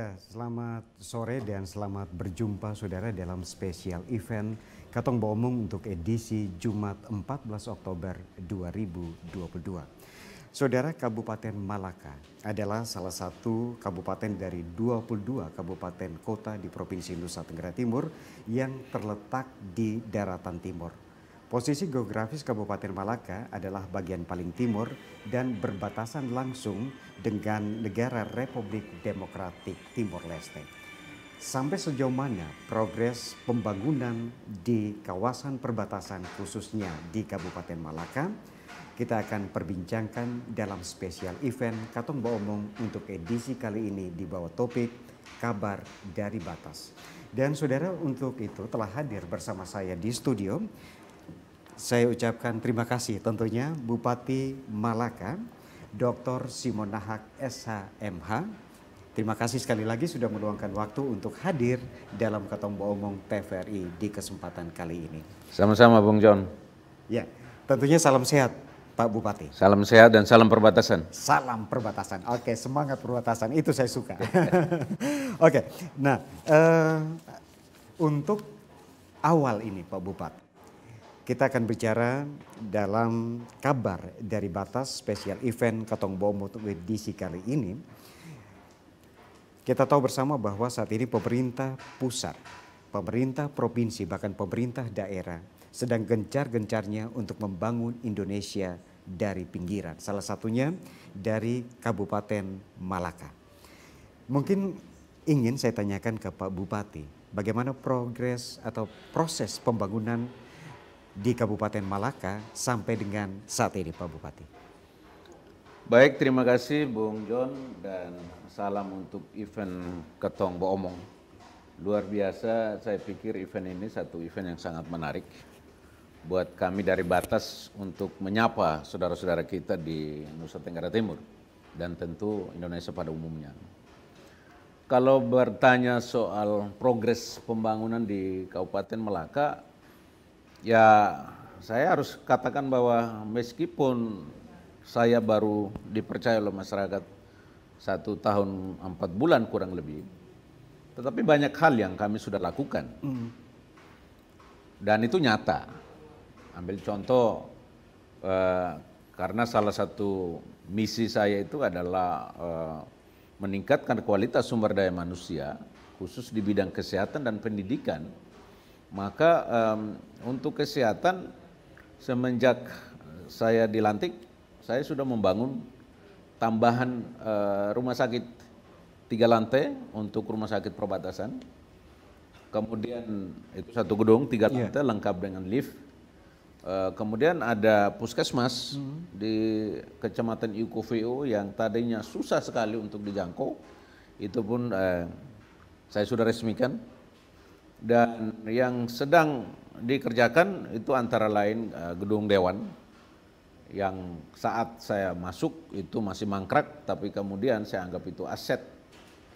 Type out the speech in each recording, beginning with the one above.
Ya, selamat sore dan selamat berjumpa saudara dalam spesial event Katong Bomong untuk edisi Jumat 14 Oktober 2022. Saudara Kabupaten Malaka adalah salah satu kabupaten dari 22 kabupaten kota di Provinsi Nusa Tenggara Timur yang terletak di daratan timur Posisi geografis Kabupaten Malaka adalah bagian paling timur dan berbatasan langsung dengan negara Republik Demokratik Timur Leste. Sampai sejauh mana progres pembangunan di kawasan perbatasan khususnya di Kabupaten Malaka? Kita akan perbincangkan dalam spesial event Katong Baomong untuk edisi kali ini di bawah topik Kabar dari Batas. Dan saudara untuk itu telah hadir bersama saya di studio saya ucapkan terima kasih tentunya Bupati Malaka, Dr. Simon Nahak SHMH. Terima kasih sekali lagi sudah meluangkan waktu untuk hadir dalam Ketombo Omong TVRI di kesempatan kali ini. Sama-sama Bung John. Ya, tentunya salam sehat Pak Bupati. Salam sehat dan salam perbatasan. Salam perbatasan. Oke, semangat perbatasan itu saya suka. Oke, nah uh, untuk awal ini Pak Bupati, kita akan bicara dalam kabar dari batas spesial event Katong Bomo edisi kali ini. Kita tahu bersama bahwa saat ini pemerintah pusat, pemerintah provinsi, bahkan pemerintah daerah sedang gencar-gencarnya untuk membangun Indonesia dari pinggiran. Salah satunya dari Kabupaten Malaka. Mungkin ingin saya tanyakan ke Pak Bupati, bagaimana progres atau proses pembangunan di Kabupaten Malaka sampai dengan saat ini Pak Bupati. Baik, terima kasih Bung John dan salam untuk event Ketong Boomong. Luar biasa, saya pikir event ini satu event yang sangat menarik buat kami dari Batas untuk menyapa saudara-saudara kita di Nusa Tenggara Timur dan tentu Indonesia pada umumnya. Kalau bertanya soal progres pembangunan di Kabupaten Melaka, Ya, saya harus katakan bahwa meskipun saya baru dipercaya oleh masyarakat satu tahun empat bulan kurang lebih, tetapi banyak hal yang kami sudah lakukan. Hmm. Dan itu nyata. Ambil contoh, eh, karena salah satu misi saya itu adalah eh, meningkatkan kualitas sumber daya manusia, khusus di bidang kesehatan dan pendidikan, maka um, untuk kesehatan semenjak saya dilantik, saya sudah membangun tambahan uh, rumah sakit tiga lantai untuk rumah sakit perbatasan. Kemudian itu satu gedung tiga iya. lantai yeah. lengkap dengan lift. Uh, kemudian ada puskesmas -hmm. di kecamatan Yukovio yang tadinya susah sekali untuk dijangkau, itu pun uh, saya sudah resmikan dan yang sedang dikerjakan itu antara lain eh, gedung dewan yang saat saya masuk itu masih mangkrak tapi kemudian saya anggap itu aset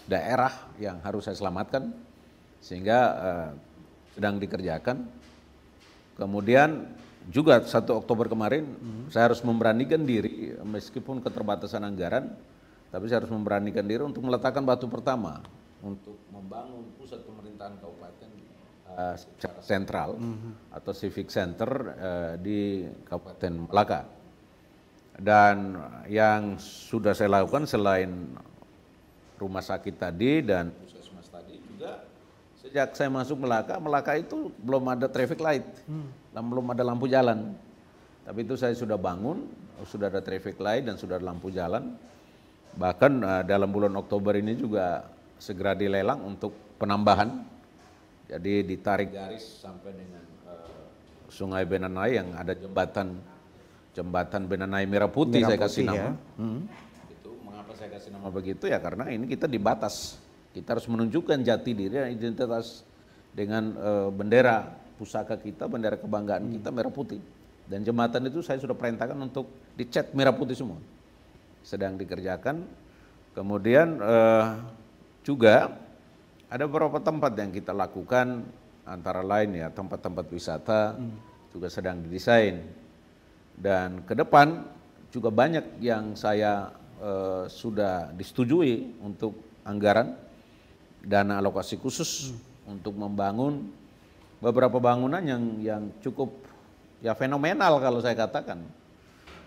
daerah yang harus saya selamatkan sehingga eh, sedang dikerjakan kemudian juga 1 Oktober kemarin hmm. saya harus memberanikan diri meskipun keterbatasan anggaran tapi saya harus memberanikan diri untuk meletakkan batu pertama untuk membangun pusat pemerintahan kabupaten uh, sentral mm-hmm. atau civic center uh, di Kabupaten Malaka. Dan yang sudah saya lakukan selain rumah sakit tadi dan puskesmas tadi juga sejak saya masuk Melaka, Melaka itu belum ada traffic light, hmm. belum ada lampu jalan. Tapi itu saya sudah bangun, sudah ada traffic light dan sudah ada lampu jalan. Bahkan eh, dalam bulan Oktober ini juga segera dilelang untuk penambahan jadi ditarik garis sampai dengan uh, Sungai Benanai yang ada jembatan jembatan Benanai Merah Putih Merah saya kasih nama. Ya. Hmm. Itu mengapa saya kasih nama begitu ya karena ini kita dibatas. Kita harus menunjukkan jati diri dan identitas dengan uh, bendera pusaka kita, bendera kebanggaan hmm. kita Merah Putih. Dan jembatan itu saya sudah perintahkan untuk dicat merah putih semua. Sedang dikerjakan. Kemudian uh, juga ada beberapa tempat yang kita lakukan, antara lain ya tempat-tempat wisata hmm. juga sedang didesain. Dan ke depan juga banyak yang saya eh, sudah disetujui untuk anggaran dana alokasi khusus hmm. untuk membangun beberapa bangunan yang yang cukup ya fenomenal kalau saya katakan.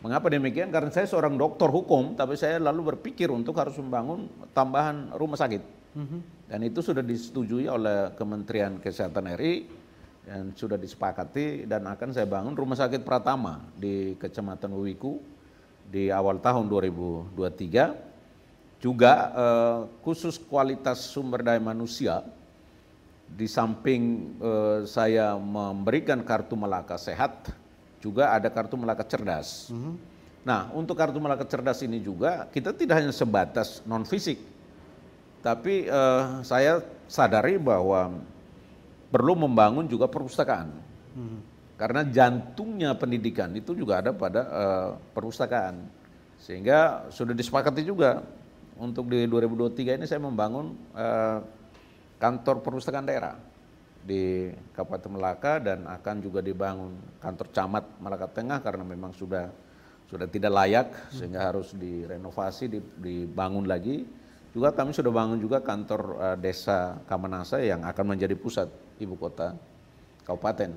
Mengapa demikian? Karena saya seorang dokter hukum, tapi saya lalu berpikir untuk harus membangun tambahan rumah sakit. Mm-hmm. dan itu sudah disetujui oleh Kementerian Kesehatan RI dan sudah disepakati dan akan saya bangun rumah sakit Pratama di Kecamatan Wiku di awal tahun 2023 juga eh, khusus kualitas sumber daya manusia di samping eh, saya memberikan kartu Melaka Sehat juga ada kartu Melaka Cerdas. Mm -hmm. Nah, untuk kartu Melaka Cerdas ini juga kita tidak hanya sebatas non fisik, tapi uh, saya sadari bahwa perlu membangun juga perpustakaan. Hmm. Karena jantungnya pendidikan itu juga ada pada uh, perpustakaan. Sehingga sudah disepakati juga untuk di 2023 ini saya membangun uh, kantor perpustakaan daerah di Kabupaten Melaka dan akan juga dibangun kantor camat Melaka Tengah karena memang sudah sudah tidak layak hmm. sehingga harus direnovasi dibangun lagi juga kami sudah bangun juga kantor uh, desa Kamenasa yang akan menjadi pusat ibu kota kabupaten.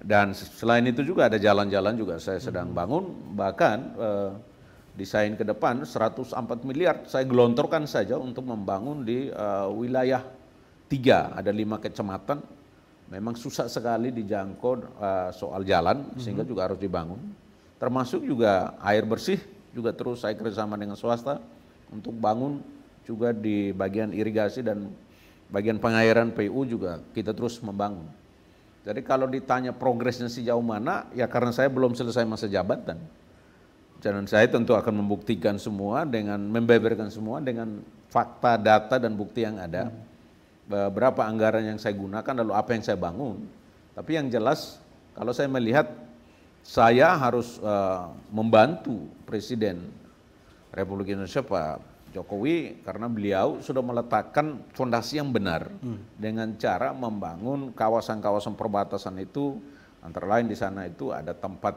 Dan selain itu juga ada jalan-jalan juga saya sedang hmm. bangun bahkan uh, eh, desain ke depan 104 miliar saya gelontorkan saja untuk membangun di uh, wilayah tiga ada lima kecamatan memang susah sekali dijangkau uh, soal jalan hmm. sehingga juga harus dibangun termasuk juga air bersih juga terus saya kerjasama dengan swasta untuk bangun juga di bagian irigasi dan bagian pengairan PU juga kita terus membangun. Jadi kalau ditanya progresnya sejauh mana, ya karena saya belum selesai masa jabatan. Jangan saya tentu akan membuktikan semua dengan membeberkan semua dengan fakta, data dan bukti yang ada. Hmm. Berapa anggaran yang saya gunakan lalu apa yang saya bangun. Tapi yang jelas kalau saya melihat saya harus uh, membantu Presiden Republik Indonesia Pak Jokowi karena beliau sudah meletakkan fondasi yang benar hmm. dengan cara membangun kawasan-kawasan perbatasan itu antara lain di sana itu ada tempat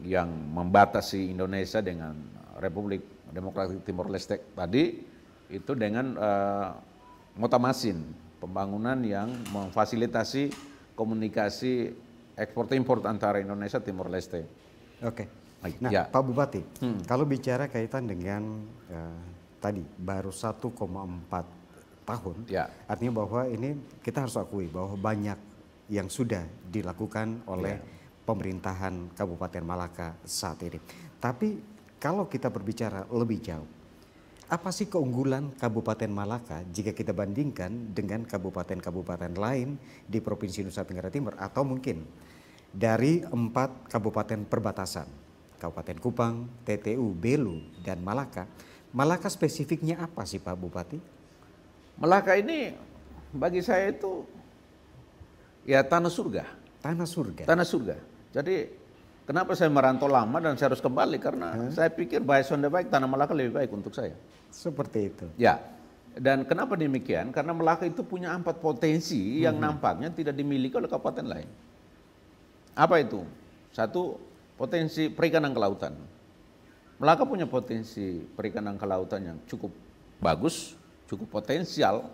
yang membatasi Indonesia dengan Republik Demokratik Timur Leste tadi itu dengan uh, eh, motamasin pembangunan yang memfasilitasi komunikasi ekspor impor antara Indonesia Timur Leste. Oke. Okay. Nah, ya. Pak Bupati, hmm. kalau bicara kaitan dengan uh, tadi baru 1,4 tahun. Ya. Artinya bahwa ini kita harus akui bahwa banyak yang sudah dilakukan oleh ya. pemerintahan Kabupaten Malaka saat ini. Tapi kalau kita berbicara lebih jauh, apa sih keunggulan Kabupaten Malaka jika kita bandingkan dengan kabupaten-kabupaten lain di Provinsi Nusa Tenggara Timur atau mungkin dari empat kabupaten perbatasan, Kabupaten Kupang, TTU, Belu, dan Malaka, Malaka spesifiknya apa sih Pak Bupati? Malaka ini bagi saya itu ya tanah surga. Tanah surga. Tanah surga. Jadi kenapa saya merantau lama dan saya harus kembali karena saya pikir bahaya sonde baik tanah Malaka lebih baik untuk saya. Seperti itu. Ya. Dan kenapa demikian? Karena Melaka itu punya empat potensi hmm. yang nampaknya tidak dimiliki oleh kabupaten lain. Apa itu? Satu, potensi perikanan kelautan. Melaka punya potensi perikanan kelautan yang cukup bagus, cukup potensial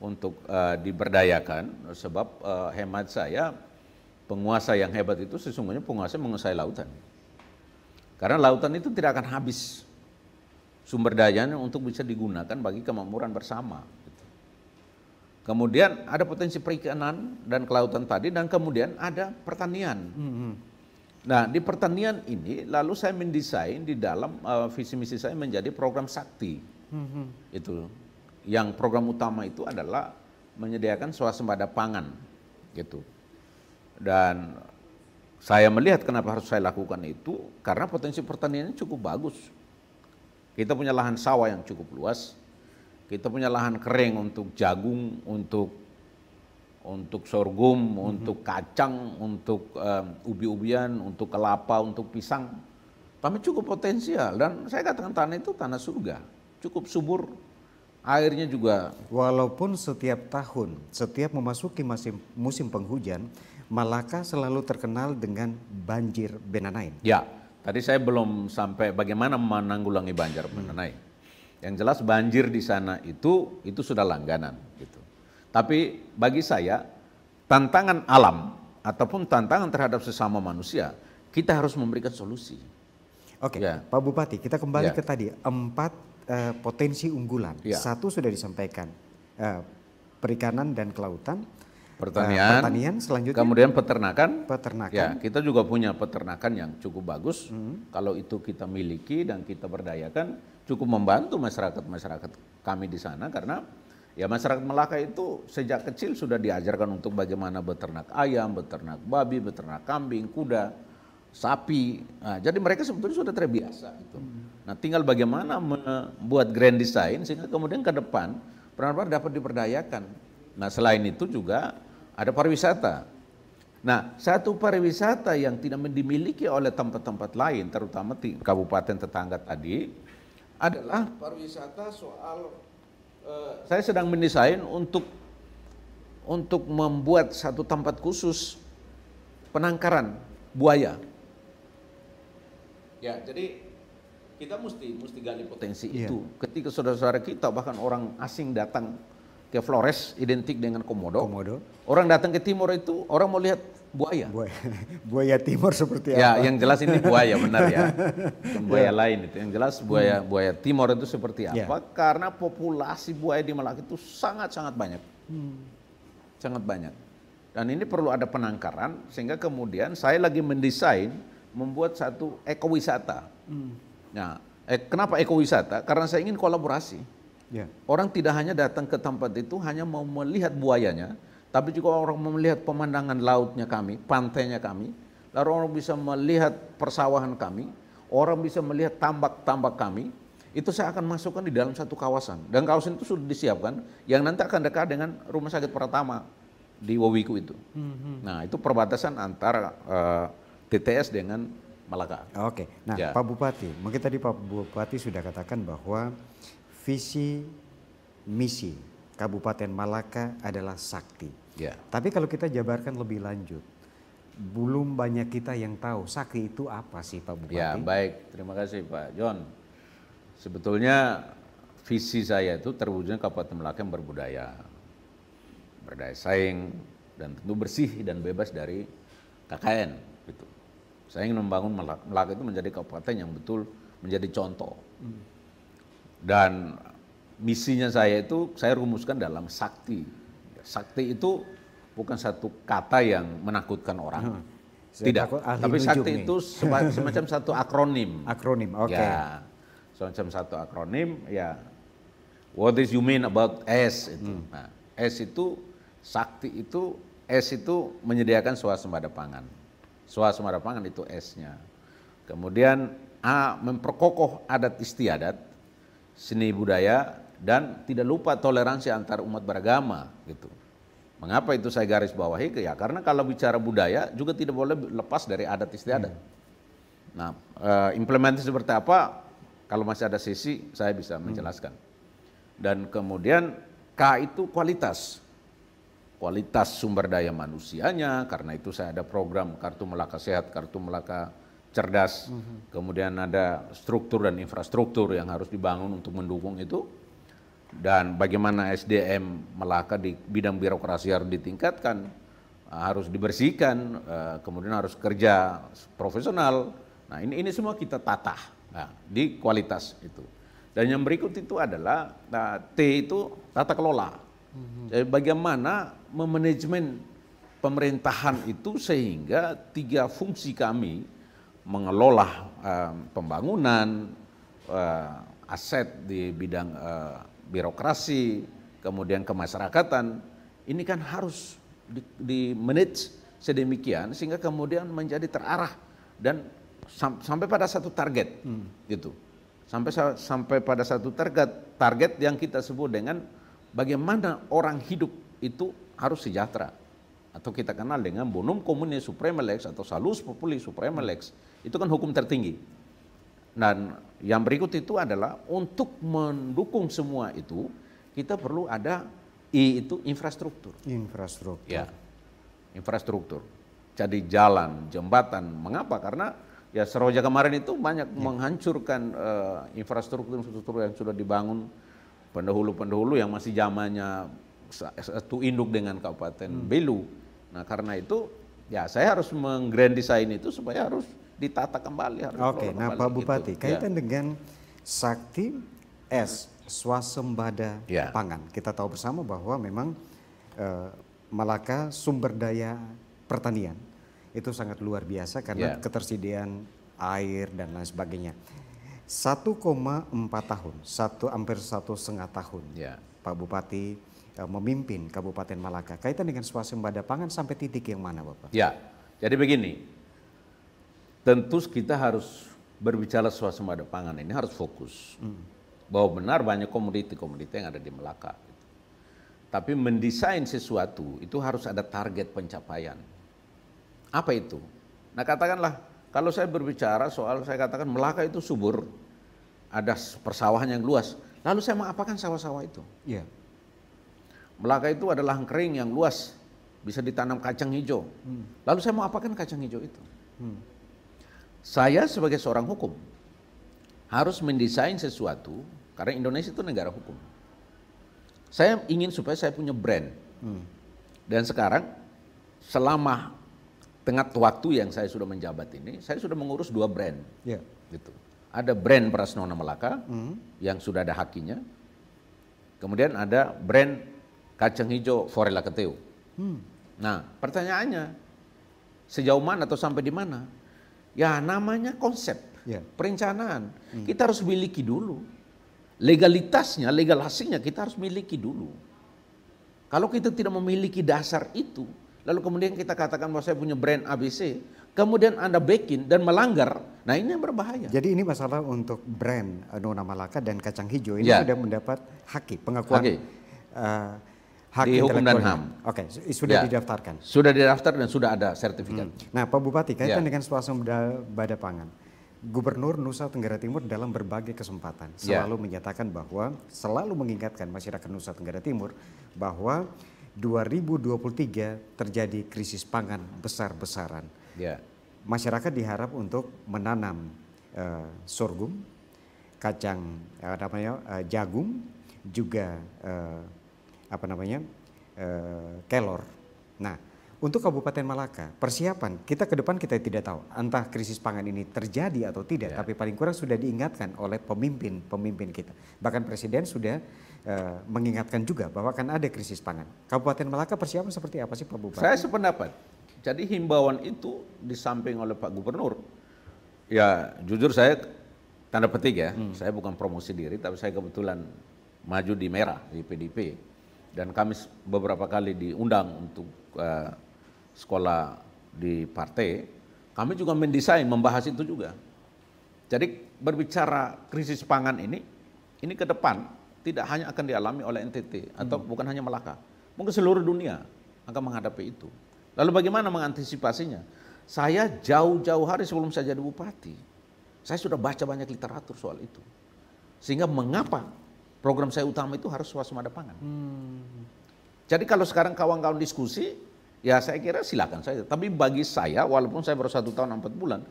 untuk uh, diberdayakan sebab uh, hemat saya penguasa yang hebat itu sesungguhnya penguasa menguasai lautan. Karena lautan itu tidak akan habis sumber dayanya untuk bisa digunakan bagi kemakmuran bersama. Gitu. Kemudian ada potensi perikanan dan kelautan tadi dan kemudian ada pertanian. Mm -hmm, hmm. Nah, di pertanian ini lalu saya mendesain di dalam uh, visi misi saya menjadi program sakti. Mm-hmm. Itu. Yang program utama itu adalah menyediakan suasembada pangan gitu. Dan saya melihat kenapa harus saya lakukan itu karena potensi pertaniannya cukup bagus. Kita punya lahan sawah yang cukup luas. Kita punya lahan kering untuk jagung, untuk untuk sorghum, mm-hmm. untuk kacang, untuk um, ubi-ubian, untuk kelapa, untuk pisang. Kami cukup potensial dan saya katakan tanah itu tanah surga, cukup subur, airnya juga. Walaupun setiap tahun, setiap memasuki musim, musim penghujan, Malaka selalu terkenal dengan banjir Benanain. Ya, tadi saya belum sampai bagaimana menanggulangi banjir Benanain. Hmm. Yang jelas banjir di sana itu itu sudah langganan gitu. Tapi bagi saya, tantangan alam ataupun tantangan terhadap sesama manusia, kita harus memberikan solusi. Oke, ya. Pak Bupati, kita kembali ya. ke tadi empat uh, potensi unggulan. Ya. Satu sudah disampaikan uh, perikanan dan kelautan. Eh, pertanian, uh, pertanian selanjutnya. Kemudian peternakan. Peternakan. Ya, kita juga punya peternakan yang cukup bagus. Hmm. Kalau itu kita miliki dan kita berdayakan, cukup membantu masyarakat masyarakat kami di sana karena Ya masyarakat Melaka itu sejak kecil sudah diajarkan untuk bagaimana beternak ayam, beternak babi, beternak kambing, kuda, sapi. Nah, jadi mereka sebetulnya sudah terbiasa gitu. Nah, tinggal bagaimana membuat grand design sehingga kemudian ke depan peran-peran dapat diperdayakan. Nah, selain itu juga ada pariwisata. Nah, satu pariwisata yang tidak dimiliki oleh tempat-tempat lain, terutama di kabupaten tetangga tadi, adalah pariwisata soal saya sedang mendesain untuk untuk membuat satu tempat khusus penangkaran buaya. Ya, jadi kita mesti mesti gali potensi itu. Iya. itu. Ketika saudara-saudara kita bahkan orang asing datang ke Flores identik dengan Komodo. Komodo. Orang datang ke timur itu orang mau lihat buaya. Buaya, buaya timur seperti ya, apa? Ya, yang jelas ini buaya benar ya. buaya ya. lain itu. Yang jelas buaya hmm. buaya timur itu seperti ya. apa? Ya. Karena populasi buaya di Malaka itu sangat-sangat banyak. Hmm. Sangat banyak. Dan ini perlu ada penangkaran sehingga kemudian saya lagi mendesain membuat satu ekowisata. Hmm. Nah, eh, kenapa ekowisata? Karena saya ingin kolaborasi. Yeah. Orang tidak hanya datang ke tempat itu hanya mau melihat buayanya, tapi juga orang melihat pemandangan lautnya kami, pantainya kami, lalu orang bisa melihat persawahan kami, orang bisa melihat tambak-tambak kami, itu saya akan masukkan di dalam satu kawasan. Dan kawasan itu sudah disiapkan, yang nanti akan dekat dengan rumah sakit pertama di Wawiku itu. Hmm, hmm. Nah, itu perbatasan antara uh, eh, TTS dengan Malaka. Oke. Nah, ya. Pak Bupati, mungkin tadi Pak Bupati sudah katakan bahwa visi misi Kabupaten Malaka adalah sakti. Yeah. Tapi kalau kita jabarkan lebih lanjut, belum banyak kita yang tahu sakit itu apa sih Pak Bupati? Ya baik, terima kasih Pak John. Sebetulnya visi saya itu terwujudnya Kabupaten Melaka yang berbudaya, berdaya saing dan tentu bersih dan bebas dari KKN gitu. Saya ingin membangun Melaka, Melaka itu menjadi kabupaten yang betul menjadi contoh. Hmm. Dan misinya saya itu saya rumuskan dalam sakti sakti itu bukan satu kata yang menakutkan orang. Hmm. Tidak. Tapi sakti itu semacam satu akronim. Akronim, oke. Okay. Ya, semacam satu akronim ya. What is you mean about S itu? Hmm. Nah, S itu sakti itu S itu menyediakan swasembada pangan. Swasembada pangan itu S-nya. Kemudian A memperkokoh adat istiadat, seni budaya, dan tidak lupa toleransi antar umat beragama gitu. Mengapa itu saya garis bawahi? Ya karena kalau bicara budaya juga tidak boleh lepas dari adat istiadat. Hmm. Nah, eh, implementasi seperti apa? Kalau masih ada sisi saya bisa hmm. menjelaskan. Dan kemudian K itu kualitas. Kualitas sumber daya manusianya, karena itu saya ada program Kartu Melaka Sehat, Kartu Melaka Cerdas. Hmm. Kemudian ada struktur dan infrastruktur yang harus dibangun untuk mendukung itu dan bagaimana SDM Melaka di bidang birokrasi harus ditingkatkan, eh, harus dibersihkan, eh, kemudian harus kerja profesional. Nah ini ini semua kita tata nah, di kualitas itu. Dan yang berikut itu adalah nah, T itu tata kelola. Jadi mhm. eh, bagaimana memanajemen pemerintahan itu sehingga tiga fungsi kami mengelola uh, pembangunan, uh, aset di bidang uh, birokrasi, kemudian kemasyarakatan, ini kan harus di, di manage sedemikian sehingga kemudian menjadi terarah dan sam, sampai pada satu target hmm. gitu. Sampai sampai pada satu target target yang kita sebut dengan bagaimana orang hidup itu harus sejahtera atau kita kenal dengan bonum commune suprema lex atau salus populi suprema lex itu kan hukum tertinggi dan yang berikut itu adalah untuk mendukung semua itu kita perlu ada I itu infrastruktur. Infrastruktur. Ya. Infrastruktur. Jadi jalan, jembatan. Mengapa? Karena ya Seroja kemarin itu banyak ya. menghancurkan uh, infrastruktur-infrastruktur yang sudah dibangun pendahulu-pendahulu yang masih zamannya satu induk dengan Kabupaten hmm. Belu. Nah, karena itu ya saya harus menggrand design itu supaya harus ditata kembali. Oke, okay. nah Pak Bupati, gitu. kaitan ya. dengan sakti S swasembada ya. pangan. Kita tahu bersama bahwa memang eh, Malaka sumber daya pertanian itu sangat luar biasa karena ya. ketersediaan air dan lain sebagainya. 1,4 tahun, satu hampir satu setengah tahun, ya. Pak Bupati eh, memimpin Kabupaten Malaka. Kaitan dengan swasembada pangan sampai titik yang mana, Bapak? Ya, jadi begini, tentu kita harus berbicara swasembada pangan ini harus fokus. Hmm. Bahwa benar banyak komoditi-komoditi yang ada di Melaka. Gitu. Tapi mendesain sesuatu itu harus ada target pencapaian. Apa itu? Nah katakanlah kalau saya berbicara soal saya katakan Melaka itu subur. Ada persawahan yang luas. Lalu saya mau apakan sawah-sawah itu? Yeah. Melaka itu adalah kering yang luas. Bisa ditanam kacang hijau. Hmm. Lalu saya mau apakan kacang hijau itu? Hmm. Saya sebagai seorang hukum harus mendesain sesuatu karena Indonesia itu negara hukum. Saya ingin supaya saya punya brand. Hmm. Dan sekarang selama tengah waktu yang saya sudah menjabat ini, saya sudah mengurus dua brand. Yeah. Gitu. Ada brand Prasnona Melaka hmm. yang sudah ada hakinya. Kemudian ada brand kacang hijau Forella Keteu. Hmm. Nah, pertanyaannya sejauh mana atau sampai di mana? Ya namanya konsep, yeah. perencanaan. Hmm. Kita harus miliki dulu. Legalitasnya, legalasinya kita harus miliki dulu. Kalau kita tidak memiliki dasar itu, lalu kemudian kita katakan bahwa saya punya brand ABC, kemudian Anda backing dan melanggar, nah ini yang berbahaya. Jadi ini masalah untuk brand Nona Malaka dan Kacang Hijau ini yeah. sudah mendapat haki, pengakuan. Haki. Uh, hak di Hukum dan HAM. Oke, okay, sudah ya. didaftarkan. Sudah didaftar dan sudah ada sertifikat. Hmm. Nah, Pak Bupati, kaitan ya. dengan badan pangan. Gubernur Nusa Tenggara Timur dalam berbagai kesempatan ya. selalu ya. menyatakan bahwa selalu mengingatkan masyarakat Nusa Tenggara Timur bahwa 2023 terjadi krisis pangan besar-besaran. Ya. Masyarakat diharap untuk menanam uh, sorghum, kacang uh, namanya uh, jagung, juga uh, apa namanya eh, kelor. Nah untuk Kabupaten Malaka persiapan kita ke depan kita tidak tahu entah krisis pangan ini terjadi atau tidak, ya. tapi paling kurang sudah diingatkan oleh pemimpin pemimpin kita. Bahkan Presiden sudah eh, mengingatkan juga bahwa akan ada krisis pangan. Kabupaten Malaka persiapan seperti apa sih Pak Bupati? Saya sependapat. Jadi himbauan itu disamping oleh Pak Gubernur. Ya jujur saya tanda petik ya, hmm. saya bukan promosi diri tapi saya kebetulan maju di merah di PDP dan kami beberapa kali diundang untuk uh, sekolah di partai, kami juga mendesain membahas itu juga. Jadi berbicara krisis pangan ini, ini ke depan tidak hanya akan dialami oleh NTT atau hmm. bukan hanya Melaka, mungkin seluruh dunia akan menghadapi itu. Lalu bagaimana mengantisipasinya? Saya jauh-jauh hari sebelum saya jadi bupati, saya sudah baca banyak literatur soal itu. Sehingga mengapa program saya utama itu harus swasembada pangan. Hmm. Jadi kalau sekarang kawan-kawan diskusi, ya saya kira silakan saja. Tapi bagi saya, walaupun saya baru satu tahun empat bulan,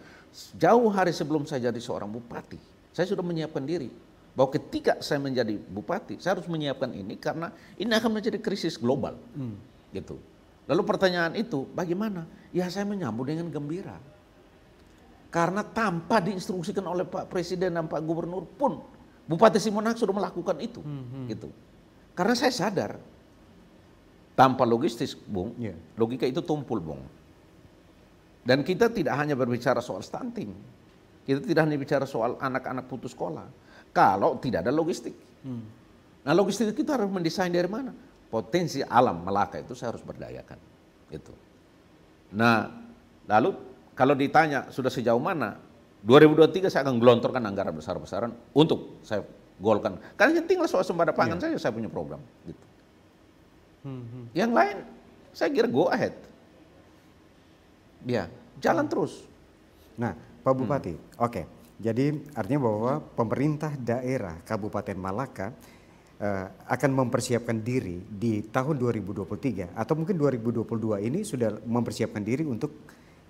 jauh hari sebelum saya jadi seorang bupati, saya sudah menyiapkan diri bahwa ketika saya menjadi bupati, saya harus menyiapkan ini karena ini akan menjadi krisis global, hmm. gitu. Lalu pertanyaan itu bagaimana? Ya saya menyambut dengan gembira. Karena tanpa diinstruksikan oleh Pak Presiden dan Pak Gubernur pun Bupati Simonang sudah melakukan itu, hmm. hmm. gitu. Karena saya sadar tanpa logistik, Bung, yeah. logika itu tumpul, Bung. Dan kita tidak hanya berbicara soal stunting, kita tidak hanya bicara soal anak-anak putus sekolah. Kalau tidak ada logistik, Mm. nah logistik kita harus mendesain dari mana? Potensi alam Melaka itu saya harus berdayakan, gitu. Nah, lalu kalau ditanya sudah sejauh mana 2023 saya akan gelontorkan anggaran besar-besaran untuk saya golkan. Karena yang tinggal soal sembada pangan yeah. saja saya punya program. Gitu. Hmm, hmm. Yang lain saya kira go ahead. Ya, jalan hmm. terus. Nah, Pak hmm. Bupati, hmm. oke. Okay. Jadi artinya bahwa pemerintah daerah Kabupaten Malaka uh, akan mempersiapkan diri di tahun 2023 atau mungkin 2022 ini sudah mempersiapkan diri untuk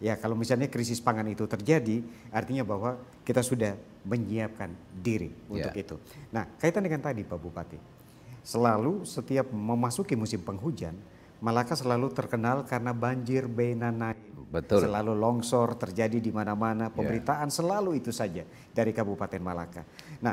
Ya kalau misalnya krisis pangan itu terjadi, artinya bahwa kita sudah menyiapkan diri ya. untuk yeah. itu. Nah kaitan dengan tadi Pak Bupati, selalu setiap memasuki musim penghujan, Malaka selalu terkenal karena banjir Benanai. Betul. Selalu longsor terjadi di mana-mana. Pemberitaan yeah. selalu itu saja dari Kabupaten Malaka. Nah,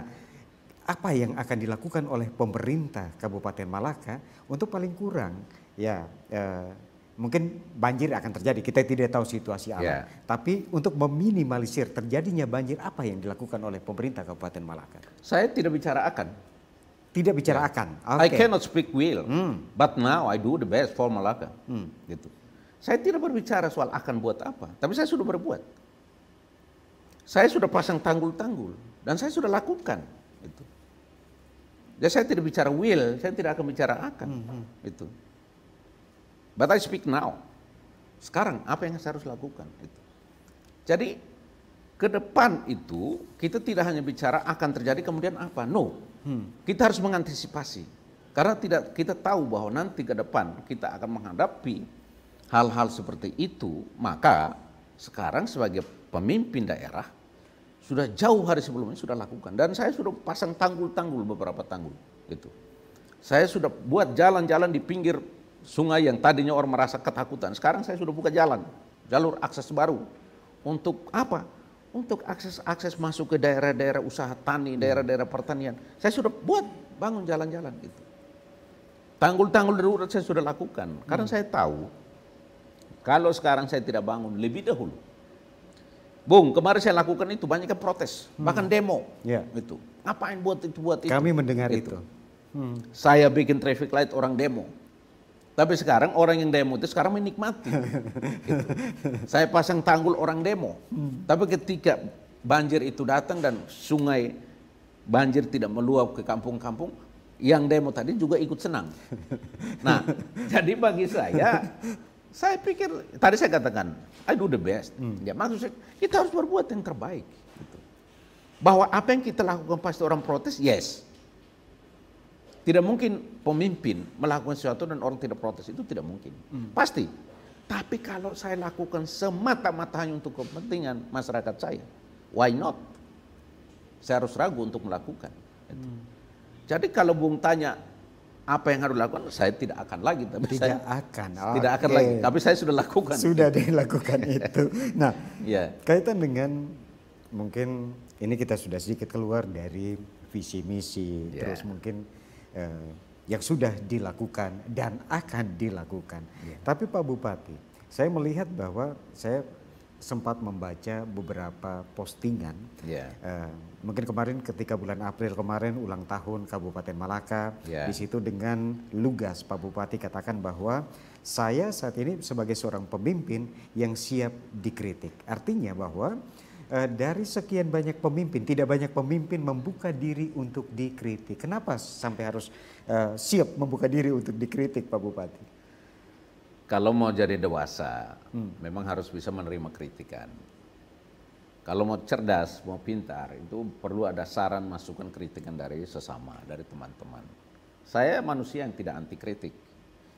apa yang akan dilakukan oleh pemerintah Kabupaten Malaka untuk paling kurang ya eh, mungkin banjir akan terjadi. Kita tidak tahu situasi apa. Ya. Yeah. Tapi untuk meminimalisir terjadinya banjir, apa yang dilakukan oleh pemerintah Kabupaten Malaka? Saya tidak bicara akan. Tidak bicara yeah. akan. Okay. I cannot speak will, mm. but now I do the best for Malaka. Mm. Gitu. Saya tidak berbicara soal akan buat apa, tapi saya sudah berbuat. Saya sudah pasang tanggul-tanggul dan saya sudah lakukan. Itu. Jadi saya tidak bicara will, saya tidak akan bicara akan. Mm -hmm. hmm. Itu. But I speak now. Sekarang apa yang saya harus lakukan? Gitu. Jadi ke depan itu kita tidak hanya bicara akan terjadi kemudian apa. No, hmm. kita harus mengantisipasi. Karena tidak kita tahu bahwa nanti ke depan kita akan menghadapi hal-hal seperti itu. Maka sekarang sebagai pemimpin daerah sudah jauh hari sebelumnya sudah lakukan dan saya sudah pasang tanggul-tanggul beberapa tanggul itu. Saya sudah buat jalan-jalan di pinggir sungai yang tadinya orang merasa ketakutan. Sekarang saya sudah buka jalan, jalur akses baru. Untuk apa? Untuk akses-akses masuk ke daerah-daerah usaha tani, daerah-daerah pertanian. Saya sudah buat bangun jalan-jalan gitu. Tanggul-tanggul darurat saya sudah lakukan. Karena hmm. saya tahu kalau sekarang saya tidak bangun lebih dahulu. Bung, kemarin saya lakukan itu banyak yang protes, hmm. bahkan demo. Ya. Itu. Ngapain buat itu buat itu? Kami mendengar itu. itu. Hmm. Saya bikin traffic light orang demo tapi sekarang orang yang demo itu sekarang menikmati. gitu. Saya pasang tanggul orang demo. Hmm. Tapi ketika banjir itu datang dan sungai banjir tidak meluap ke kampung-kampung, yang demo tadi juga ikut senang. Nah, jadi bagi saya, saya pikir tadi saya katakan, I do the best. Hmm. Ya maksud saya, kita harus berbuat yang terbaik. Gitu. Bahwa apa yang kita lakukan pasti orang protes, yes tidak mungkin pemimpin melakukan sesuatu dan orang tidak protes itu tidak mungkin. Hmm. Pasti. Tapi kalau saya lakukan semata-mata hanya untuk kepentingan masyarakat saya, why not? Saya harus ragu untuk melakukan. Hmm. Jadi kalau Bung tanya apa yang harus dilakukan, saya tidak akan lagi. Tapi tidak saya, akan. Oh, tidak okay. akan lagi. Tapi saya sudah lakukan. Sudah dilakukan itu. Nah, yeah. kaitan dengan mungkin ini kita sudah sedikit keluar dari visi misi, yeah. terus mungkin eh, yang sudah dilakukan dan akan dilakukan. Ya. Tapi Pak Bupati, saya melihat bahwa saya sempat membaca beberapa postingan. Yeah. Eh, mungkin kemarin ketika bulan April kemarin ulang tahun Kabupaten Malaka, yeah. di situ dengan lugas Pak Bupati katakan bahwa saya saat ini sebagai seorang pemimpin yang siap dikritik. Artinya bahwa Eh, dari sekian banyak pemimpin, tidak banyak pemimpin membuka diri untuk dikritik. Kenapa sampai harus uh, siap membuka diri untuk dikritik, Pak Bupati? Kalau mau jadi dewasa, hmm. memang harus bisa menerima kritikan. Kalau mau cerdas, mau pintar, itu perlu ada saran, masukan, kritikan dari sesama, dari teman-teman. Saya manusia yang tidak anti kritik.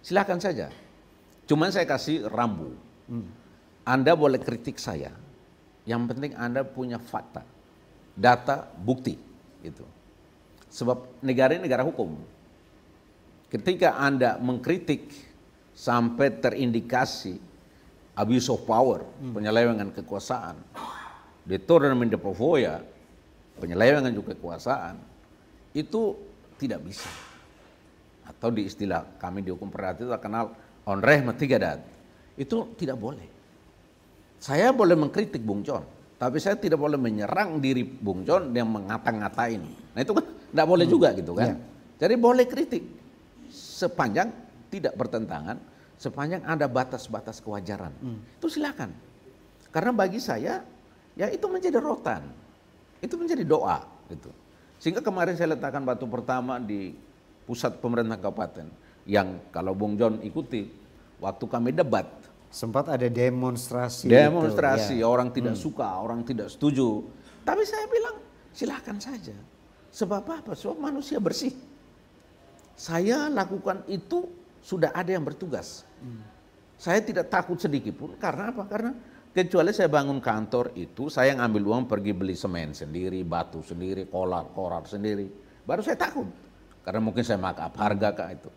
Silahkan saja. Cuman saya kasih rambu. Hmm. Anda boleh kritik saya, yang penting Anda punya fakta, data, bukti itu. Sebab negara ini negara hukum. Ketika Anda mengkritik sampai terindikasi abuse of power, hmm. penyelewengan kekuasaan, tournament de provoya, penyelewengan juga kekuasaan, itu tidak bisa. Atau di istilah kami di hukum peradilan kita kenal onreh metigadat. Itu tidak boleh. Saya boleh mengkritik Bung John, tapi saya tidak boleh menyerang diri Bung John yang mengata-ngatain. Nah itu kan tidak boleh hmm. juga gitu kan. Yeah. Jadi boleh kritik sepanjang tidak bertentangan, sepanjang ada batas-batas kewajaran. Hmm. Itu silakan. Karena bagi saya ya itu menjadi rotan. Itu menjadi doa gitu. Sehingga kemarin saya letakkan batu pertama di pusat pemerintah kabupaten yang kalau Bung John ikuti waktu kami debat Sempat ada demonstrasi. Demonstrasi, itu, ya. orang tidak hmm. suka, orang tidak setuju. Tapi saya bilang silahkan saja. Sebab apa? Sebab manusia bersih. Saya lakukan itu sudah ada yang bertugas. Hmm. Saya tidak takut sedikit pun. Karena apa? Karena kecuali saya bangun kantor itu, saya ngambil uang pergi beli semen sendiri, batu sendiri, kolar, korar sendiri. Baru saya takut. Karena mungkin saya markup harga kah itu.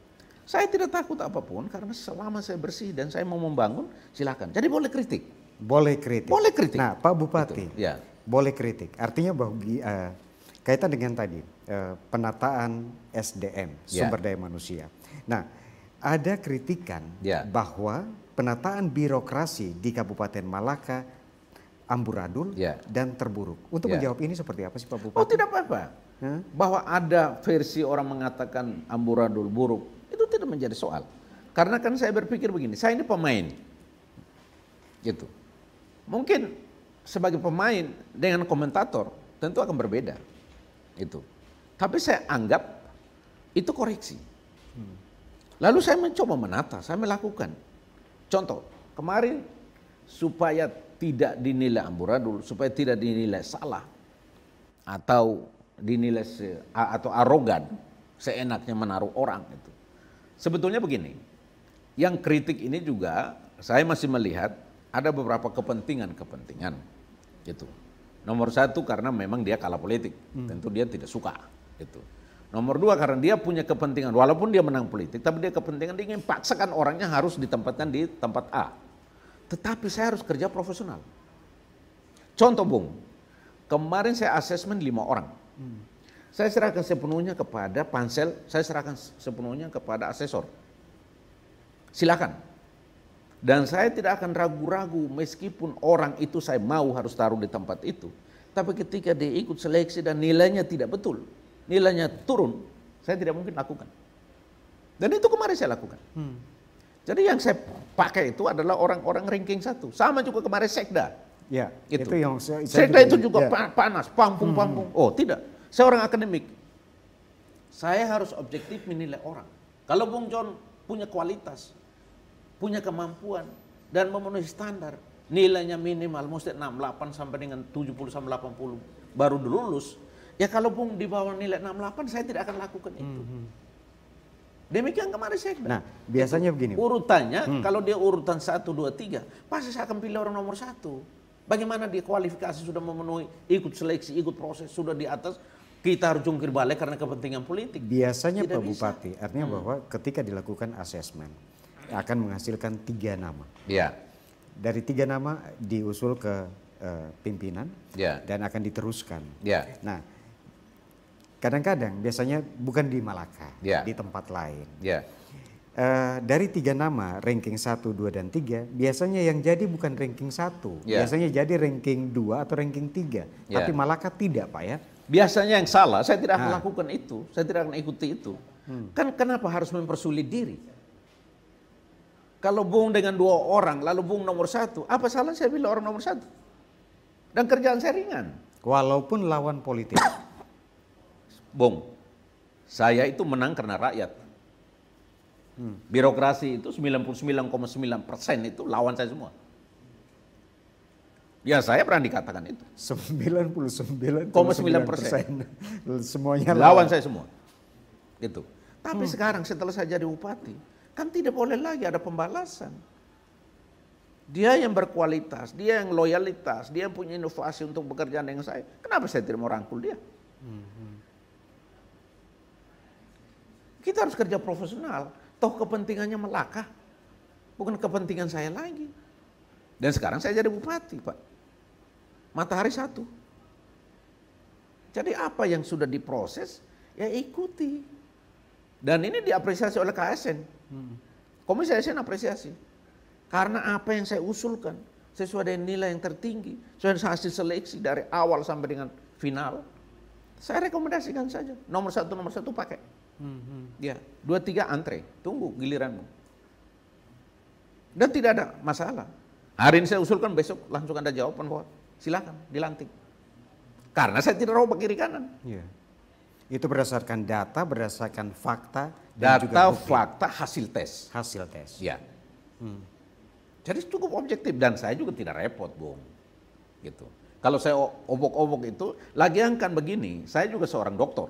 Saya tidak takut apapun karena selama saya bersih dan saya mau membangun, silakan. Jadi boleh kritik. Boleh kritik. Boleh kritik. Nah, Pak Bupati, Betul. ya. boleh kritik. Artinya bahwa uh, eh, kaitan dengan tadi uh, penataan SDM ya. sumber daya manusia. Nah, ada kritikan ya. bahwa penataan birokrasi di Kabupaten Malaka amburadul ya. dan terburuk. Untuk ya. menjawab ini seperti apa sih Pak Bupati? Oh tidak apa-apa. Huh? Bahwa ada versi orang mengatakan amburadul buruk, menjadi soal. Karena kan saya berpikir begini, saya ini pemain. Gitu. Mungkin sebagai pemain dengan komentator tentu akan berbeda. Itu. Tapi saya anggap itu koreksi. Lalu saya mencoba menata, saya melakukan. Contoh, kemarin supaya tidak dinilai amburadul, supaya tidak dinilai salah atau dinilai se, atau arogan, seenaknya menaruh orang itu. Sebetulnya begini, yang kritik ini juga saya masih melihat ada beberapa kepentingan-kepentingan gitu. Nomor satu karena memang dia kalah politik, hmm. tentu dia tidak suka gitu. Nomor dua karena dia punya kepentingan, walaupun dia menang politik, tapi dia kepentingan dia ingin paksakan orangnya harus ditempatkan di tempat A. Tetapi saya harus kerja profesional. Contoh Bung, kemarin saya asesmen lima orang. Hmm. Saya serahkan sepenuhnya kepada pansel, saya serahkan sepenuhnya kepada asesor. Silakan. Dan saya tidak akan ragu-ragu meskipun orang itu saya mau harus taruh di tempat itu. Tapi ketika dia ikut seleksi dan nilainya tidak betul, nilainya turun, saya tidak mungkin lakukan. Dan itu kemarin saya lakukan. Hmm. Jadi yang saya pakai itu adalah orang-orang ranking satu. Sama juga kemarin Sekda. Ya, itu, itu yang saya, saya Sekda itu juga ya. panas, pampung-pampung. Hmm. Oh, tidak saya orang akademik. Saya harus objektif menilai orang. Kalau Bung John punya kualitas, punya kemampuan, dan memenuhi standar, nilainya minimal mesti 68 sampai dengan 70 sampai 80 baru lulus. Ya kalau Bung di bawah nilai 68 saya tidak akan lakukan itu. Mm -hmm. Demikian kemarin saya bilang. Nah, biasanya begini. Urutannya, hmm. kalau dia urutan 1, 2, 3, pasti saya akan pilih orang nomor satu. Bagaimana dia kualifikasi sudah memenuhi, ikut seleksi, ikut proses, sudah di atas, kita harus jungkir balik karena kepentingan politik. Biasanya Tidak Pak Bupati, artinya hmm. bahwa ketika dilakukan asesmen akan menghasilkan tiga nama. Iya. Dari tiga nama diusul ke uh, pimpinan ya. dan akan diteruskan. Ya. Nah, kadang-kadang biasanya bukan di Malaka, ya. di tempat lain. Ya. Uh, dari tiga nama ranking 1, 2, dan 3 biasanya yang jadi bukan ranking 1 yeah. biasanya jadi ranking 2 atau ranking 3 yeah. tapi Malaka tidak Pak ya biasanya yang salah, saya tidak akan nah. lakukan itu, saya tidak akan ikuti itu. Hmm. Kan kenapa harus mempersulit diri? Kalau bung dengan dua orang, lalu bung nomor satu, apa salah saya pilih orang nomor satu? Dan kerjaan saya ringan. Walaupun lawan politik. bung, saya itu menang karena rakyat. Hmm. Birokrasi itu 99,9 persen itu lawan saya semua. Ya saya pernah dikatakan itu. 99,9 persen. Semuanya lawan saya semua. Gitu. Tapi hmm. sekarang setelah saya jadi bupati, kan tidak boleh lagi ada pembalasan. Dia yang berkualitas, dia yang loyalitas, dia yang punya inovasi untuk bekerja dengan saya. Kenapa saya tidak mau rangkul dia? Hmm. Kita harus kerja profesional. Toh kepentingannya melaka, bukan kepentingan saya lagi. Dan sekarang saya jadi bupati, Pak. Matahari satu. Jadi apa yang sudah diproses ya ikuti. Dan ini diapresiasi oleh KSN. Komisi KSN apresiasi. Karena apa yang saya usulkan sesuai dengan nilai yang tertinggi, sesuai dengan hasil seleksi dari awal sampai dengan final, saya rekomendasikan saja nomor satu nomor satu pakai. Ya dua tiga antre, tunggu giliranmu. Dan tidak ada masalah. Hari ini saya usulkan besok langsung ada jawaban bahwa Silakan dilantik. Karena saya tidak robek kiri kanan. Ya. Itu berdasarkan data, berdasarkan fakta dan data, juga bukti. fakta, hasil tes. Hasil tes. Ya. Hmm. Jadi cukup objektif dan saya juga tidak repot, Bung. Gitu. Kalau saya obok-obok itu, lagi kan begini, saya juga seorang dokter.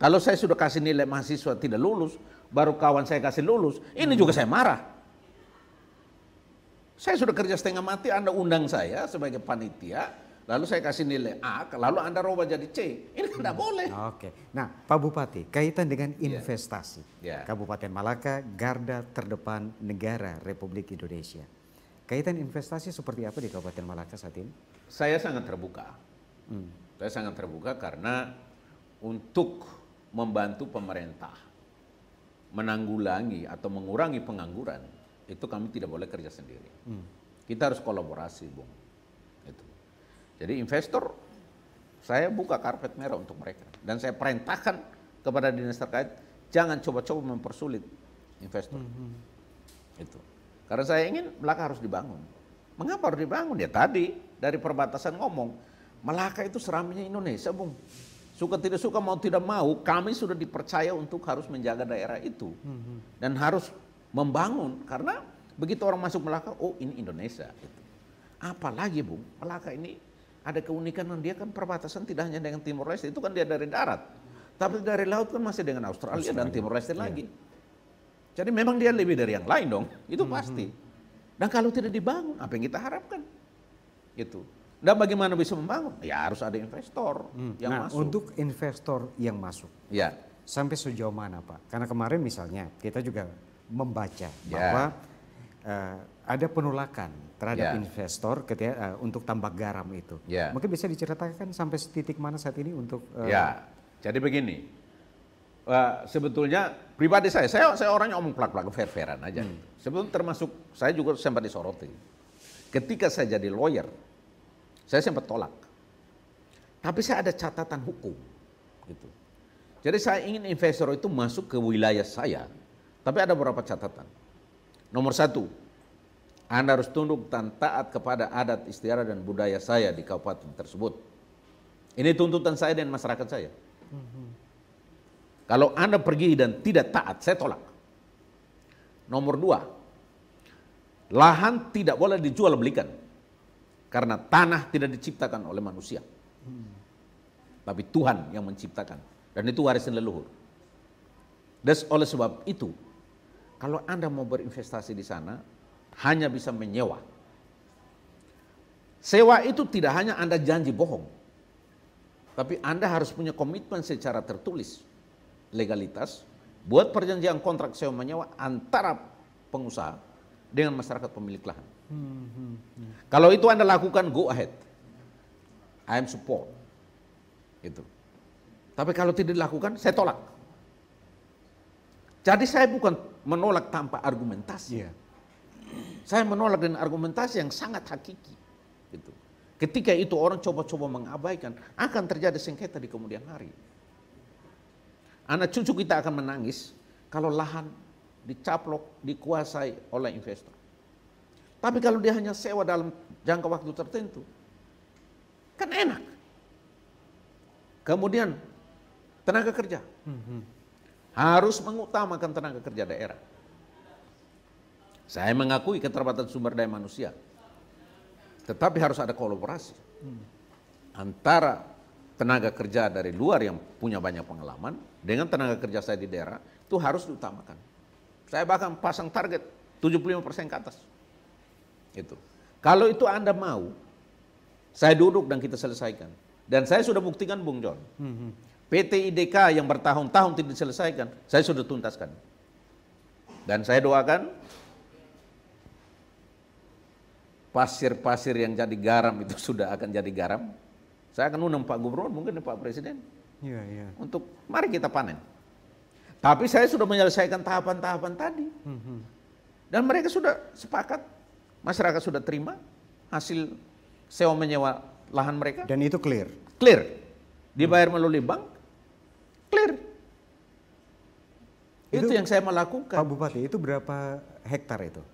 Kalau saya sudah kasih nilai mahasiswa tidak lulus, baru kawan saya kasih lulus, ini hmm. juga saya marah. Saya sudah kerja setengah mati, Anda undang saya sebagai panitia, lalu saya kasih nilai A, lalu Anda roba jadi C. Ini kan tidak boleh. Oke. Nah, Pak Bupati, kaitan dengan ya. investasi. Yeah. Yeah. Kabupaten Malaka, garda terdepan negara Republik Indonesia. Kaitan investasi seperti apa di Kabupaten Malaka saat ini? Saya sangat terbuka. Hmm. Saya sangat terbuka karena untuk membantu pemerintah menanggulangi atau mengurangi pengangguran itu kami tidak boleh kerja sendiri. Hmm. Kita harus kolaborasi, Bung. Itu. Jadi investor, saya buka karpet merah untuk mereka. Dan saya perintahkan kepada dinas terkait, jangan coba-coba mempersulit investor. Hmm, hmm. Itu. Karena saya ingin Melaka harus dibangun. Mengapa harus dibangun? Ya tadi, dari perbatasan ngomong, Melaka itu seramnya Indonesia, Bung. Suka tidak suka, mau tidak mau, kami sudah dipercaya untuk harus menjaga daerah itu. Hmm, hmm. Dan harus membangun karena begitu orang masuk Melaka, oh ini Indonesia. Gitu. Apalagi Bung, Melaka ini ada keunikan dan dia kan perbatasan tidak hanya dengan Timor Leste, itu kan dia dari darat. Tapi dari laut kan masih dengan Australia, Australia. dan Timor Leste lagi lagi. Iya. Jadi memang dia lebih dari yang lain dong, itu hmm, pasti. Mm Dan kalau tidak dibangun, apa yang kita harapkan? itu Dan bagaimana bisa membangun? Ya harus ada investor hmm. yang nah, masuk. Untuk investor yang masuk, ya. sampai sejauh mana Pak? Karena kemarin misalnya kita juga membaca ya. bahwa uh, ada penolakan terhadap yeah. investor ketika uh, untuk tambak garam itu. Yeah. Mungkin bisa diceritakan sampai titik mana saat ini untuk uh, Ya. Jadi begini. Uh, sebetulnya pribadi saya, saya saya orangnya omong plak-plak fair-fairan aja. Hmm. Sebetulnya termasuk saya juga sempat disoroti. Ketika saya jadi lawyer, saya sempat tolak. Tapi saya ada catatan hukum gitu. Jadi saya ingin investor itu masuk ke wilayah saya tapi ada beberapa catatan. Nomor satu, Anda harus tunduk dan taat kepada adat istiadat dan budaya saya di kabupaten tersebut. Ini tuntutan saya dan masyarakat saya. Kalau Anda pergi dan tidak taat, saya tolak. Nomor dua, lahan tidak boleh dijual belikan karena tanah tidak diciptakan oleh manusia. Tapi Tuhan yang menciptakan dan itu warisan leluhur. Dan oleh sebab itu kalau Anda mau berinvestasi di sana, hanya bisa menyewa. Sewa itu tidak hanya Anda janji bohong, tapi Anda harus punya komitmen secara tertulis legalitas buat perjanjian kontrak sewa menyewa antara pengusaha dengan masyarakat pemilik lahan. Hmm, hmm, hmm. Kalau itu Anda lakukan, go ahead. I am support. Itu. Tapi kalau tidak dilakukan, saya tolak. Jadi saya bukan menolak tanpa argumentasi. Yeah. Saya menolak dengan argumentasi yang sangat hakiki. Gitu. Ketika itu orang coba-coba mengabaikan, akan terjadi sengketa di kemudian hari. Anak cucu kita akan menangis kalau lahan dicaplok, dikuasai oleh investor. Tapi kalau dia hanya sewa dalam jangka waktu tertentu, kan enak. Kemudian tenaga kerja. Hmm, hmm harus mengutamakan tenaga kerja daerah. Saya mengakui keterbatasan sumber daya manusia, tetapi harus ada kolaborasi antara tenaga kerja dari luar yang punya banyak pengalaman dengan tenaga kerja saya di daerah itu harus diutamakan. Saya bahkan pasang target 75% ke atas. Itu. Kalau itu Anda mau, saya duduk dan kita selesaikan. Dan saya sudah buktikan Bung John. Hmm, hmm. PT IDK yang bertahun-tahun tidak diselesaikan, saya sudah tuntaskan. Dan saya doakan pasir-pasir yang jadi garam itu sudah akan jadi garam. Saya akan undang Pak Gubernur, mungkin Pak Presiden. Ya, ya. Untuk mari kita panen. Tapi saya sudah menyelesaikan tahapan-tahapan tadi. Mhm. Dan mereka sudah sepakat, masyarakat sudah terima hasil sewa menyewa lahan mereka. Dan itu clear? Clear. Dibayar melalui bank, Clear. Itu, itu yang saya melakukan. Pak Bupati, itu berapa hektar itu?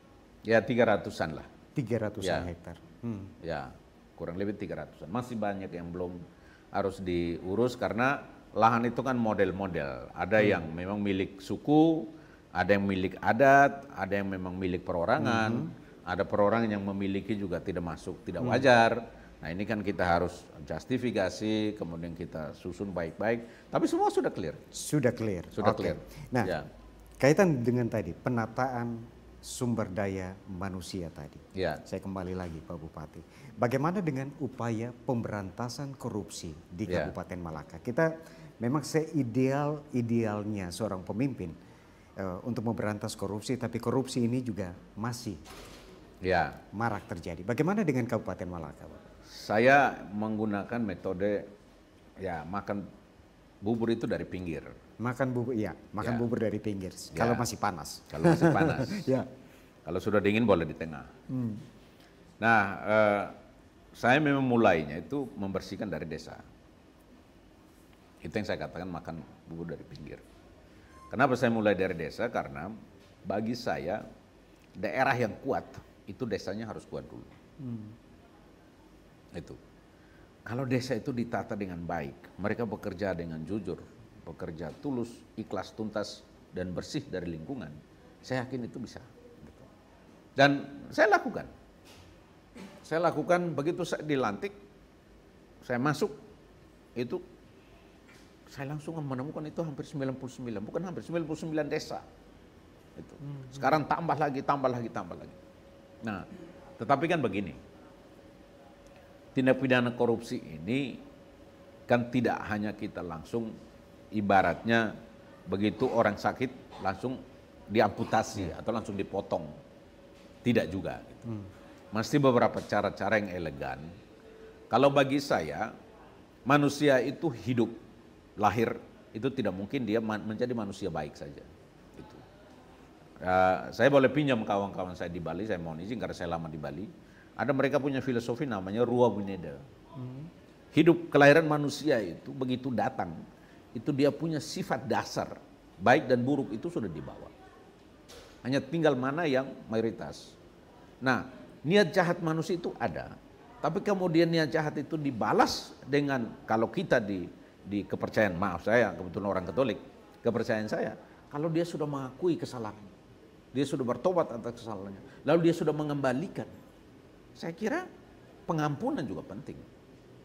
Ya 300-an lah. 300-an ya. hektar. Hmm. Ya, kurang lebih 300-an. Masih banyak yang belum harus diurus karena lahan itu kan model-model. Ada hmm. yang memang milik suku, ada yang milik adat, ada yang memang milik perorangan, hmm. ada perorangan yang memiliki juga tidak masuk, tidak hmm. wajar Nah ini kan kita harus justifikasi, kemudian kita susun baik-baik. Tapi semua sudah clear. Sudah clear. Sudah okay. clear. Nah, ya. kaitan dengan tadi penataan sumber daya manusia tadi. Ya. Saya kembali lagi Pak Bupati. Bagaimana dengan upaya pemberantasan korupsi di ya. Kabupaten Malaka? Kita memang seideal idealnya seorang pemimpin uh, untuk memberantas korupsi, tapi korupsi ini juga masih ya. marak terjadi. Bagaimana dengan Kabupaten Malaka, Pak? Saya menggunakan metode ya makan bubur itu dari pinggir. Makan bubur iya, makan ya. bubur dari pinggir. Ya. Kalau masih panas. Kalau masih panas. ya. Kalau sudah dingin boleh di tengah. Hmm. Nah, eh, saya memang mulainya itu membersihkan dari desa. Itu yang saya katakan makan bubur dari pinggir. Kenapa saya mulai dari desa? Karena bagi saya daerah yang kuat itu desanya harus kuat dulu. Hmm. Itu. Kalau desa itu ditata dengan baik, mereka bekerja dengan jujur, bekerja tulus, ikhlas, tuntas, dan bersih dari lingkungan, saya yakin itu bisa. Gitu. Dan saya lakukan. Saya lakukan begitu saya dilantik, saya masuk, itu saya langsung menemukan itu hampir 99, bukan hampir 99 desa. Itu. Hmm. Sekarang tambah lagi, tambah lagi, tambah lagi. Nah, tetapi kan begini, tindak pidana korupsi ini kan tidak hanya kita langsung ibaratnya begitu orang sakit langsung diamputasi atau langsung dipotong. Tidak juga. Gitu. Hmm. Mesti beberapa cara-cara yang elegan. Kalau bagi saya, manusia itu hidup, lahir, itu tidak mungkin dia menjadi manusia baik saja. Itu. Uh, saya boleh pinjam kawan-kawan saya di Bali, saya mohon izin karena saya lama di Bali ada mereka punya filosofi namanya Rua bineda. Hmm. Hidup kelahiran manusia itu begitu datang, itu dia punya sifat dasar. Baik dan buruk itu sudah dibawa. Hanya tinggal mana yang mayoritas. Nah, niat jahat manusia itu ada. Tapi kemudian niat jahat itu dibalas dengan kalau kita di di kepercayaan maaf saya kebetulan orang Katolik kepercayaan saya kalau dia sudah mengakui kesalahan dia sudah bertobat atas kesalahannya lalu dia sudah mengembalikan saya kira pengampunan juga penting.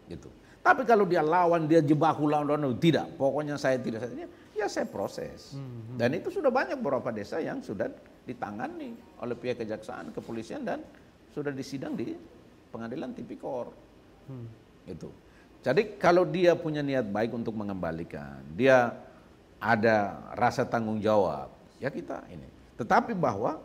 Gitu. Tapi kalau dia lawan, dia jebaku lawan, lawan tidak. Pokoknya saya tidak, saya Ya saya proses. Hmm. Dan itu sudah banyak beberapa desa yang sudah ditangani oleh pihak kejaksaan, kepolisian dan sudah disidang di pengadilan tipikor. Hmm. Itu. Jadi kalau dia punya niat baik untuk mengembalikan, dia ada rasa tanggung jawab, ya kita ini. Tetapi bahwa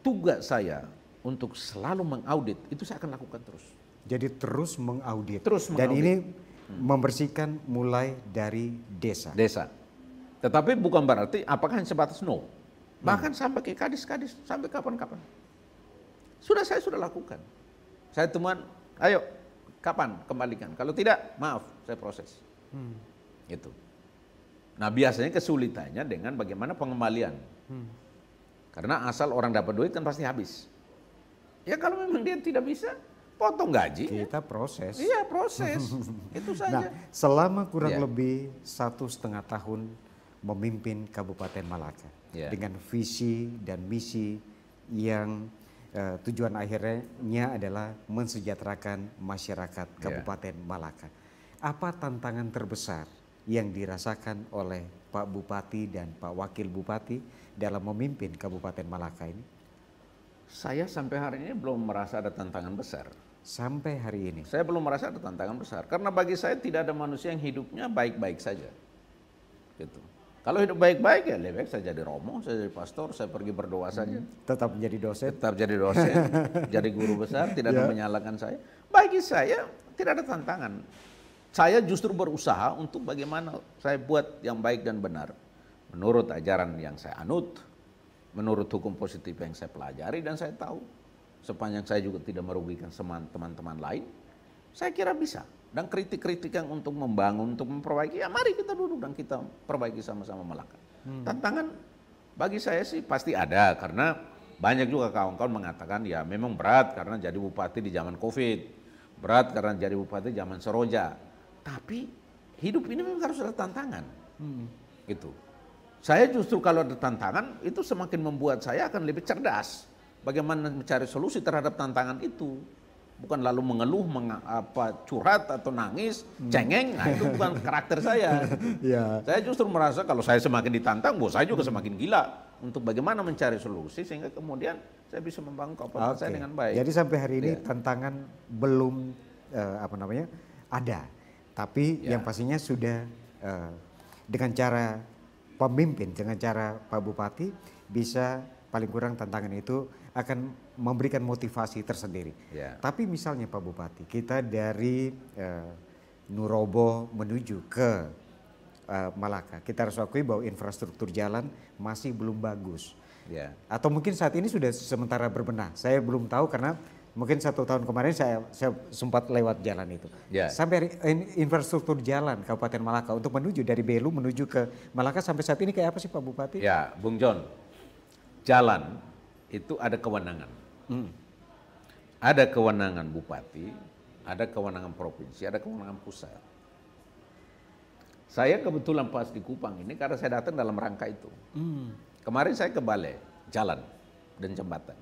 tugas saya untuk selalu mengaudit itu saya akan lakukan terus. Jadi terus mengaudit. Terus mengaudit. Dan ini hmm. membersihkan mulai dari desa. Desa. Tetapi bukan berarti apakah hanya sebatas no. Hmm. Bahkan hmm. sampai ke kadis-kadis, sampai kapan-kapan. Sudah saya sudah lakukan. Saya teman, ayo kapan kembalikan. Kalau tidak, maaf, saya proses. Hmm. Itu. Nah biasanya kesulitannya dengan bagaimana pengembalian. Hmm. Karena asal orang dapat duit kan pasti habis. Ya kalau memang dia tidak bisa, potong gaji. Kita proses. Iya proses, itu nah, saja. Nah, selama kurang ya. lebih satu setengah tahun memimpin Kabupaten Malaka ya. dengan visi dan misi yang uh, tujuan akhirnya adalah mensejahterakan masyarakat iya. Kabupaten ya. Malaka. Apa tantangan terbesar yang dirasakan oleh Pak Bupati dan Pak Wakil Bupati dalam memimpin Kabupaten Malaka ini? Saya sampai hari ini belum merasa ada tantangan besar. Sampai hari ini? Saya belum merasa ada tantangan besar. Karena bagi saya tidak ada manusia yang hidupnya baik-baik saja. Gitu. Kalau hidup baik-baik ya lebih baik saya jadi romo, saya jadi pastor, saya pergi berdoa hmm, saja. Tetap menjadi dosen. Tetap jadi dosen, jadi guru besar, tidak yeah. ada ya. menyalahkan saya. Bagi saya tidak ada tantangan. Saya justru berusaha untuk bagaimana saya buat yang baik dan benar menurut ajaran yang saya anut, menurut hukum positif yang saya pelajari dan saya tahu sepanjang saya juga tidak merugikan teman-teman lain, saya kira bisa. Dan kritik-kritik yang untuk membangun, untuk memperbaiki, ya mari kita duduk dan kita perbaiki sama-sama Melaka. Hmm. Tantangan bagi saya sih pasti ada karena banyak juga kawan-kawan mengatakan ya memang berat karena jadi bupati di zaman Covid, berat karena jadi bupati zaman Seroja. Tapi hidup ini memang harus ada tantangan. Hmm. Gitu. Saya justru kalau ada tantangan itu semakin membuat saya akan lebih cerdas. Bagaimana mencari solusi terhadap tantangan itu. Bukan lalu mengeluh, meng, apa, curhat atau nangis, hmm. cengeng, nah itu bukan karakter saya. ya. Saya justru merasa kalau saya semakin ditantang, bahwa saya juga semakin gila untuk bagaimana mencari solusi sehingga kemudian saya bisa membangun kapal okay. saya dengan baik. Jadi sampai hari ini ya. tantangan belum uh, apa namanya ada, tapi ya. yang pastinya sudah uh, dengan cara pemimpin dengan cara Pak Bupati bisa paling kurang tantangan itu akan memberikan motivasi tersendiri. Ya. Tapi misalnya Pak Bupati, kita dari uh, Nurobo menuju ke uh, Malaka, kita harus akui bahwa infrastruktur jalan masih belum bagus. Ya. Atau mungkin saat ini sudah sementara berbenah. Saya belum tahu karena mungkin satu tahun kemarin saya, saya sempat lewat jalan itu. Yeah. Sampai infrastruktur jalan Kabupaten Malaka untuk menuju dari Belu menuju ke Malaka sampai saat ini kayak apa sih Pak Bupati? Ya, Bung John, jalan itu ada kewenangan. Hmm. Ada kewenangan Bupati, ada kewenangan provinsi, ada kewenangan pusat. Saya kebetulan pas di Kupang ini karena saya datang dalam rangka itu. Hmm. Kemarin saya ke Balai, jalan dan jembatan.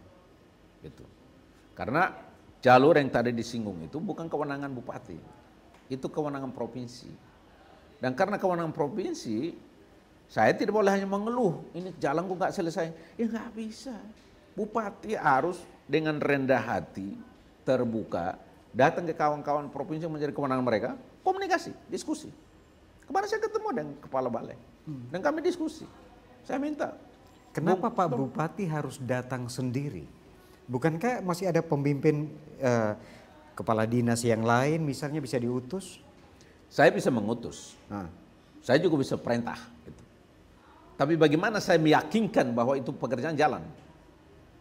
Gitu. Karena jalur yang tadi disinggung itu bukan kewenangan bupati, itu kewenangan provinsi. Dan karena kewenangan provinsi, saya tidak boleh hanya mengeluh, ini jalan kok nggak selesai. Ya nggak bisa. Bupati harus dengan rendah hati, terbuka, datang ke kawan-kawan provinsi yang menjadi kewenangan mereka, komunikasi, diskusi. Kemarin saya ketemu dengan kepala balai, hmm. dan kami diskusi. Saya minta. Kenapa Pak Bupati harus datang sendiri? Bukankah masih ada pemimpin eh, kepala dinas yang lain misalnya bisa diutus? Saya bisa mengutus. Nah. Saya juga bisa perintah. Gitu. Tapi bagaimana saya meyakinkan bahwa itu pekerjaan jalan?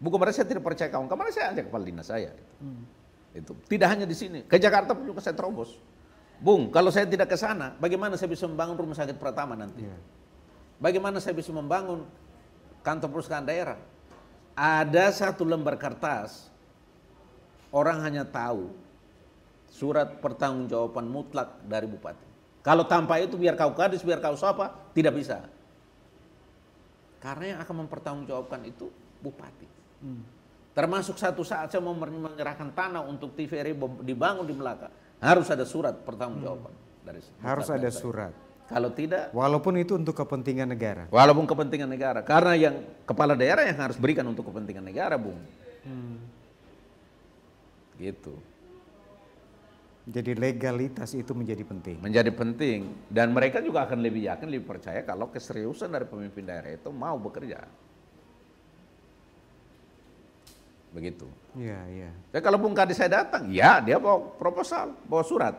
Bukan berarti saya tidak percaya kawan. Kemana saya ajak kepala dinas saya. Gitu. Hmm. Itu tidak hanya di sini. Ke Jakarta pun juga saya terobos. Bung, kalau saya tidak ke sana, bagaimana saya bisa membangun rumah sakit pertama nanti? Yeah. Bagaimana saya bisa membangun kantor perusahaan daerah? Ada satu lembar kertas, orang hanya tahu surat pertanggungjawaban mutlak dari bupati. Kalau tanpa itu biar kau kadis, biar kau siapa, tidak bisa. Karena yang akan mempertanggungjawabkan itu bupati. Hmm. Termasuk satu saat saya mau menyerahkan tanah untuk TVRI dibangun di Melaka, harus ada surat pertanggungjawaban hmm. dari. Harus ada saya. surat. Kalau tidak, walaupun itu untuk kepentingan negara. Walaupun kepentingan negara, karena yang kepala daerah yang harus berikan untuk kepentingan negara, Bung. Hmm. Gitu. Jadi legalitas itu menjadi penting. Menjadi penting dan mereka juga akan lebih yakin, lebih percaya kalau keseriusan dari pemimpin daerah itu mau bekerja. Begitu. Iya, iya. Ya kalau Bung Kadis saya datang, ya dia bawa proposal, bawa surat.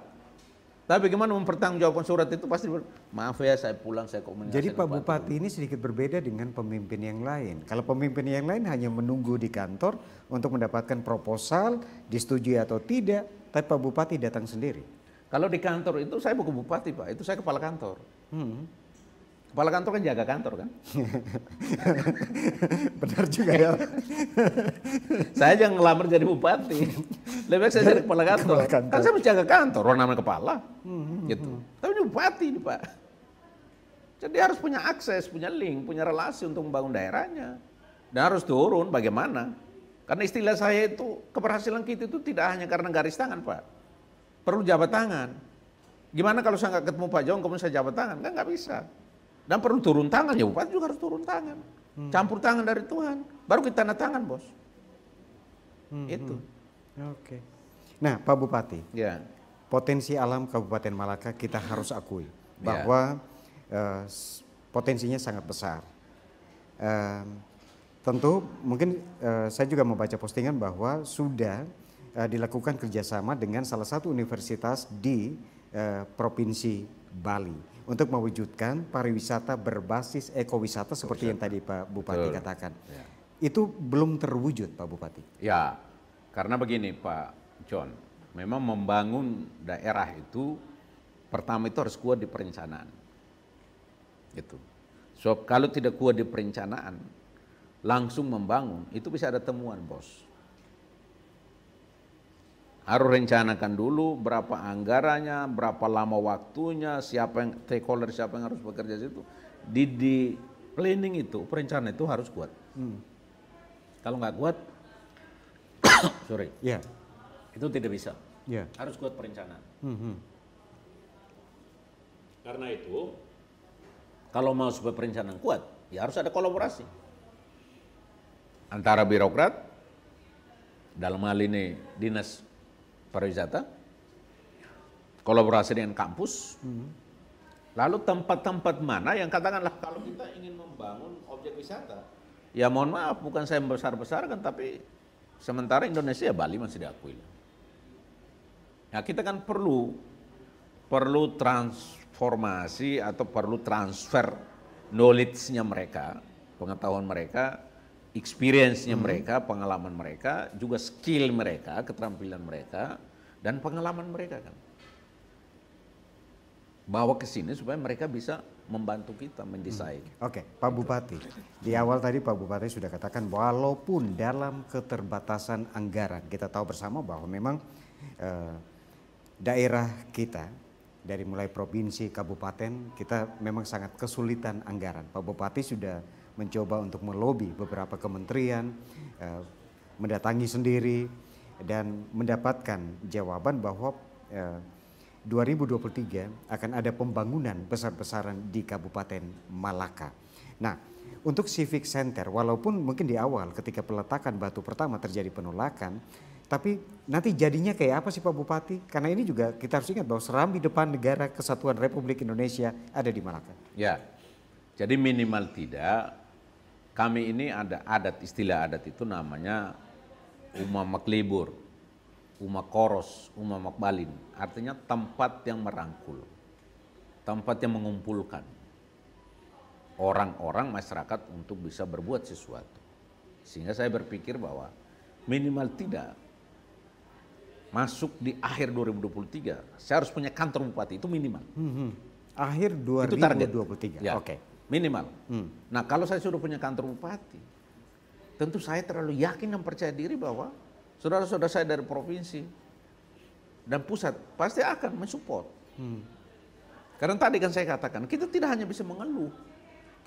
Tapi bagaimana mempertanggungjawabkan surat itu pasti ber... maaf ya saya pulang saya komunikasi. Jadi Pak Bupati ini sedikit berbeda dengan pemimpin yang lain. Kalau pemimpin yang lain hanya menunggu di kantor untuk mendapatkan proposal disetujui atau tidak, tapi Pak Bupati datang sendiri. Kalau di kantor itu saya bukan bupati Pak, itu saya kepala kantor. Hmm. Kepala kantor kan jaga kantor kan? Benar juga ya. saya jangan ngelamar jadi bupati. Lebih baik saya jadi kepala kantor. Kepala kantor. Kan saya harus jaga kantor, orang namanya kepala. Hmm, hmm gitu. Hmm. Tapi ini bupati nih Pak. Jadi harus punya akses, punya link, punya relasi untuk membangun daerahnya. Dan harus turun bagaimana. Karena istilah saya itu, keberhasilan kita itu tidak hanya karena garis tangan Pak. Perlu jabat tangan. Gimana kalau saya nggak ketemu Pak Jong, kemudian saya jabat tangan? Kan nggak bisa. Dan perlu turun tangan, ya bupati juga harus turun tangan. Hmm. Campur tangan dari Tuhan, baru kita tanda tangan bos. Hmm, Itu. Hmm. Oke. Okay. Nah Pak Bupati, ya. potensi alam Kabupaten Malaka kita harus akui ya. bahwa ya. uh, potensinya sangat besar. Uh, tentu mungkin uh, saya juga membaca postingan bahwa sudah uh, dilakukan kerjasama dengan salah satu universitas di uh, provinsi Bali untuk mewujudkan pariwisata berbasis ekowisata seperti yang tadi Pak Bupati Betul. katakan. Ya. Itu belum terwujud Pak Bupati. Ya, karena begini Pak John, memang membangun daerah itu pertama itu harus kuat di perencanaan. Gitu. So kalau tidak kuat di perencanaan, langsung membangun itu bisa ada temuan bos. Harus rencanakan dulu berapa anggarannya, berapa lama waktunya, siapa yang stakeholder, siapa yang harus bekerja situ. Di, di planning itu, perencanaan itu harus kuat. Hmm. Kalau nggak kuat, sorry, yeah. itu tidak bisa. Yeah. Harus kuat perencanaan. Mm -hmm. Karena itu, kalau mau sebuah perencanaan kuat, ya harus ada kolaborasi antara birokrat, dalam hal ini dinas pariwisata, kolaborasi dengan kampus. Hmm. Lalu tempat-tempat mana yang katakanlah kalau kita ingin membangun objek wisata, ya mohon maaf bukan saya besar besarkan tapi sementara Indonesia ya Bali masih diakui. ya kita kan perlu perlu transformasi atau perlu transfer knowledge-nya mereka, pengetahuan mereka experience-nya hmm. mereka, pengalaman mereka, juga skill mereka, keterampilan mereka, dan pengalaman mereka kan. Bawa ke sini supaya mereka bisa membantu kita mendesain. Hmm. Oke, okay. Pak gitu. Bupati. Di awal tadi Pak Bupati sudah katakan walaupun dalam keterbatasan anggaran, kita tahu bersama bahwa memang eh, daerah kita dari mulai provinsi, kabupaten, kita memang sangat kesulitan anggaran. Pak Bupati sudah mencoba untuk melobi beberapa kementerian, eh, mendatangi sendiri dan mendapatkan jawaban bahwa 2023 eh, akan ada pembangunan besar-besaran di Kabupaten Malaka. Nah, untuk Civic Center, walaupun mungkin di awal ketika peletakan batu pertama terjadi penolakan, tapi nanti jadinya kayak apa sih Pak Bupati? Karena ini juga kita harus ingat bahwa serambi depan negara kesatuan Republik Indonesia ada di Malaka. Ya, jadi minimal tidak kami ini ada adat, istilah adat itu namanya Umma Maklibur, Umma Koros, Umma Makbalin. Artinya tempat yang merangkul, tempat yang mengumpulkan orang-orang masyarakat untuk bisa berbuat sesuatu. Sehingga saya berpikir bahwa minimal tidak masuk di akhir 2023 saya harus punya kantor bupati itu minimal. Hmm, hmm. Akhir 2023. Itu target. Ya. Oke. Okay minimal. Hmm. Nah kalau saya sudah punya kantor bupati, tentu saya terlalu yakin dan percaya diri bahwa saudara-saudara saya dari provinsi dan pusat pasti akan mensupport. Hmm. Karena tadi kan saya katakan kita tidak hanya bisa mengeluh,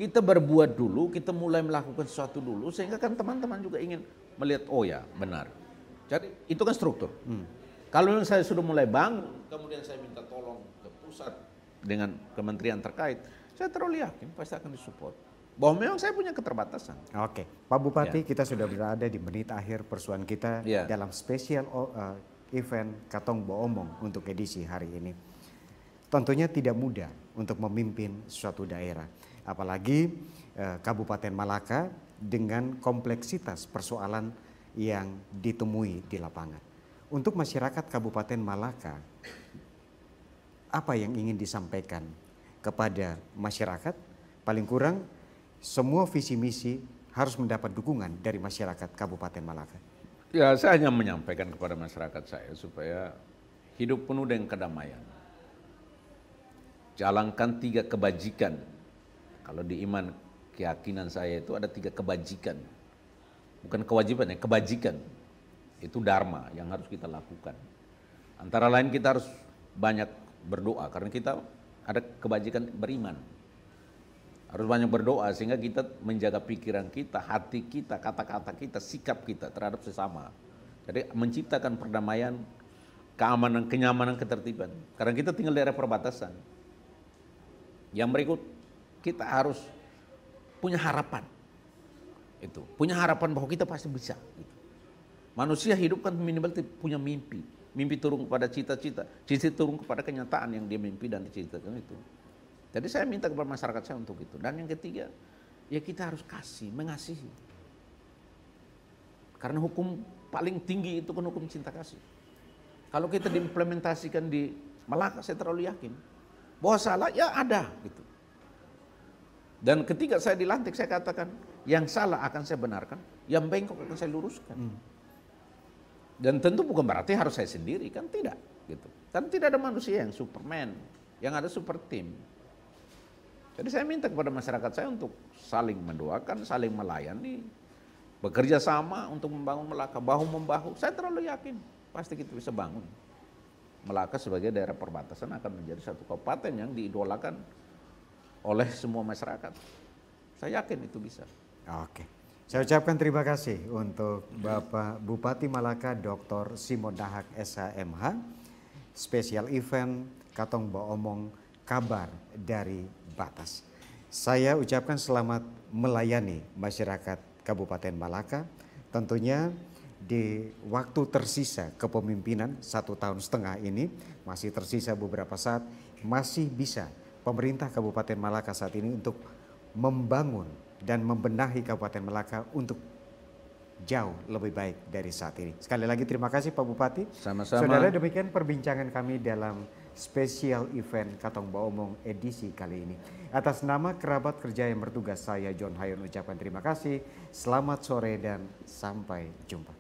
kita berbuat dulu, kita mulai melakukan sesuatu dulu sehingga kan teman-teman juga ingin melihat oh ya benar. Jadi itu kan struktur. Hmm. Kalau saya sudah mulai bangun, kemudian saya minta tolong ke pusat dengan kementerian terkait, saya terlalu yakin pasti akan disupport. Bahwa memang saya punya keterbatasan. Oke, Pak Bupati, ya. kita sudah berada di menit akhir persuan kita ya. dalam spesial oh, eh, event Katong Boomong untuk edisi hari ini. Tentunya tidak mudah untuk memimpin suatu daerah, apalagi uh, Kabupaten Malaka dengan kompleksitas persoalan yang ditemui di lapangan. Untuk masyarakat Kabupaten Malaka, apa yang ingin disampaikan kepada masyarakat, paling kurang semua visi misi harus mendapat dukungan dari masyarakat Kabupaten Malaka. Ya, saya hanya menyampaikan kepada masyarakat saya supaya hidup penuh dengan kedamaian. Jalankan tiga kebajikan. Kalau di iman keyakinan saya itu ada tiga kebajikan. Bukan kewajiban ya, kebajikan. Itu dharma yang harus kita lakukan. Antara lain kita harus banyak berdoa karena kita ada kebajikan beriman. Harus banyak berdoa sehingga kita menjaga pikiran kita, hati kita, kata-kata kita, sikap kita terhadap sesama. Jadi menciptakan perdamaian, keamanan, kenyamanan, ketertiban. Karena kita tinggal di daerah perbatasan. Yang berikut kita harus punya harapan. Itu, punya harapan bahwa kita pasti bisa gitu. Manusia hidup kan minimal punya mimpi mimpi turun kepada cita-cita, cita turun kepada kenyataan yang dia mimpi dan diceritakan itu. Jadi saya minta kepada masyarakat saya untuk itu. Dan yang ketiga, ya kita harus kasih, mengasihi. Karena hukum paling tinggi itu kan hukum cinta kasih. Kalau kita diimplementasikan di Malaka, saya terlalu yakin bahwa salah ya ada gitu. Dan ketika saya dilantik, saya katakan yang salah akan saya benarkan, yang bengkok akan saya luruskan. Hmm. Dan tentu bukan berarti harus saya sendiri, kan tidak gitu. Kan tidak ada manusia yang superman, yang ada super team. Jadi saya minta kepada masyarakat saya untuk saling mendoakan, saling melayani, bekerja sama untuk membangun Melaka, bahu membahu. Saya terlalu yakin pasti kita bisa bangun. Melaka sebagai daerah perbatasan akan menjadi satu kabupaten yang diidolakan oleh semua masyarakat. Saya yakin itu bisa. Oke. Saya ucapkan terima kasih untuk Bapak Bupati Malaka Dr. Simon Dahak SHMH, spesial event Katong Boomong Kabar dari Batas. Saya ucapkan selamat melayani masyarakat Kabupaten Malaka, tentunya di waktu tersisa kepemimpinan satu tahun setengah ini, masih tersisa beberapa saat, masih bisa pemerintah Kabupaten Malaka saat ini untuk membangun dan membenahi Kabupaten Melaka untuk jauh lebih baik dari saat ini. Sekali lagi terima kasih Pak Bupati. Sama-sama. Saudara demikian perbincangan kami dalam spesial event Katong Baomong edisi kali ini. Atas nama kerabat kerja yang bertugas saya John Hayon ucapkan terima kasih. Selamat sore dan sampai jumpa.